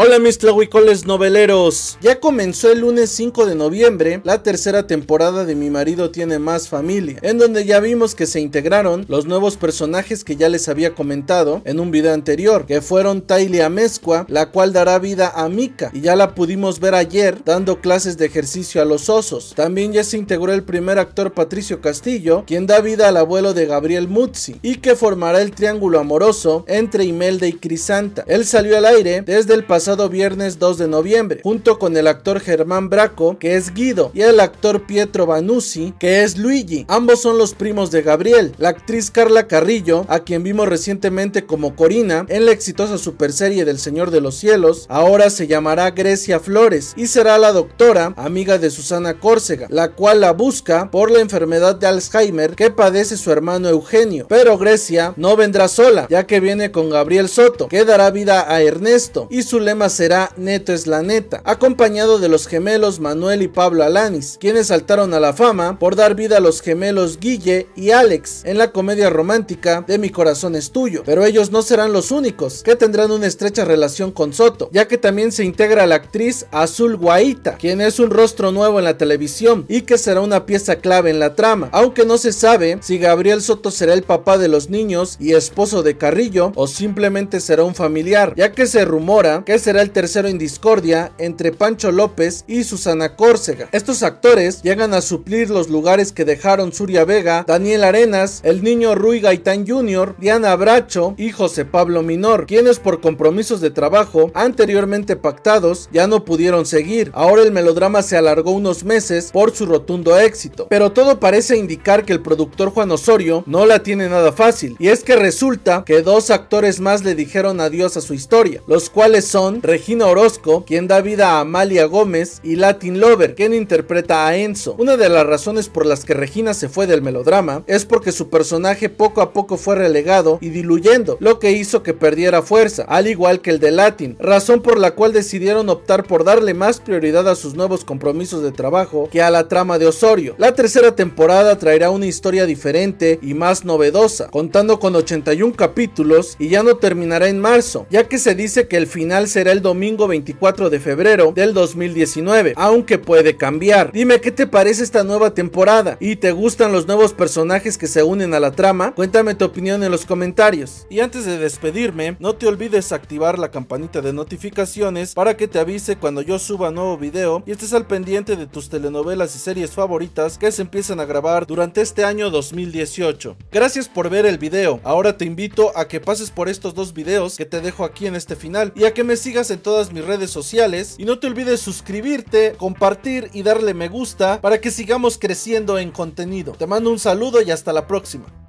Hola mis tlahuicoles noveleros, ya comenzó el lunes 5 de noviembre la tercera temporada de Mi marido tiene más familia, en donde ya vimos que se integraron los nuevos personajes que ya les había comentado en un video anterior, que fueron Taile Amezcua, la cual dará vida a Mika, y ya la pudimos ver ayer dando clases de ejercicio a los osos. También ya se integró el primer actor Patricio Castillo, quien da vida al abuelo de Gabriel Muzzi, y que formará el triángulo amoroso entre Imelda y Crisanta. Él salió al aire desde el pasado viernes 2 de noviembre, junto con el actor Germán Braco, que es Guido, y el actor Pietro Banussi que es Luigi. Ambos son los primos de Gabriel. La actriz Carla Carrillo, a quien vimos recientemente como Corina en la exitosa superserie del Señor de los Cielos, ahora se llamará Grecia Flores y será la doctora, amiga de Susana Córcega, la cual la busca por la enfermedad de Alzheimer que padece su hermano Eugenio. Pero Grecia no vendrá sola, ya que viene con Gabriel Soto, que dará vida a Ernesto y su lema será Neto es la neta, acompañado de los gemelos Manuel y Pablo Alanis, quienes saltaron a la fama por dar vida a los gemelos Guille y Alex en la comedia romántica de Mi corazón es tuyo, pero ellos no serán los únicos que tendrán una estrecha relación con Soto, ya que también se integra la actriz Azul Guaita, quien es un rostro nuevo en la televisión y que será una pieza clave en la trama, aunque no se sabe si Gabriel Soto será el papá de los niños y esposo de Carrillo o simplemente será un familiar, ya que se rumora que se será el tercero en discordia entre Pancho López y Susana Córcega. Estos actores llegan a suplir los lugares que dejaron Suria Vega, Daniel Arenas, el niño Rui Gaitán Jr., Diana Bracho y José Pablo Minor, quienes por compromisos de trabajo anteriormente pactados ya no pudieron seguir. Ahora el melodrama se alargó unos meses por su rotundo éxito, pero todo parece indicar que el productor Juan Osorio no la tiene nada fácil, y es que resulta que dos actores más le dijeron adiós a su historia, los cuales son Regina Orozco, quien da vida a Amalia Gómez, y Latin Lover, quien interpreta a Enzo. Una de las razones por las que Regina se fue del melodrama es porque su personaje poco a poco fue relegado y diluyendo, lo que hizo que perdiera fuerza, al igual que el de Latin, razón por la cual decidieron optar por darle más prioridad a sus nuevos compromisos de trabajo que a la trama de Osorio. La tercera temporada traerá una historia diferente y más novedosa, contando con 81 capítulos y ya no terminará en marzo, ya que se dice que el final se será el domingo 24 de febrero del 2019, aunque puede cambiar. Dime qué te parece esta nueva temporada y te gustan los nuevos personajes que se unen a la trama. Cuéntame tu opinión en los comentarios. Y antes de despedirme, no te olvides activar la campanita de notificaciones para que te avise cuando yo suba nuevo video y estés al pendiente de tus telenovelas y series favoritas que se empiezan a grabar durante este año 2018. Gracias por ver el video. Ahora te invito a que pases por estos dos videos que te dejo aquí en este final y a que me sigas sigas en todas mis redes sociales y no te olvides suscribirte, compartir y darle me gusta para que sigamos creciendo en contenido. Te mando un saludo y hasta la próxima.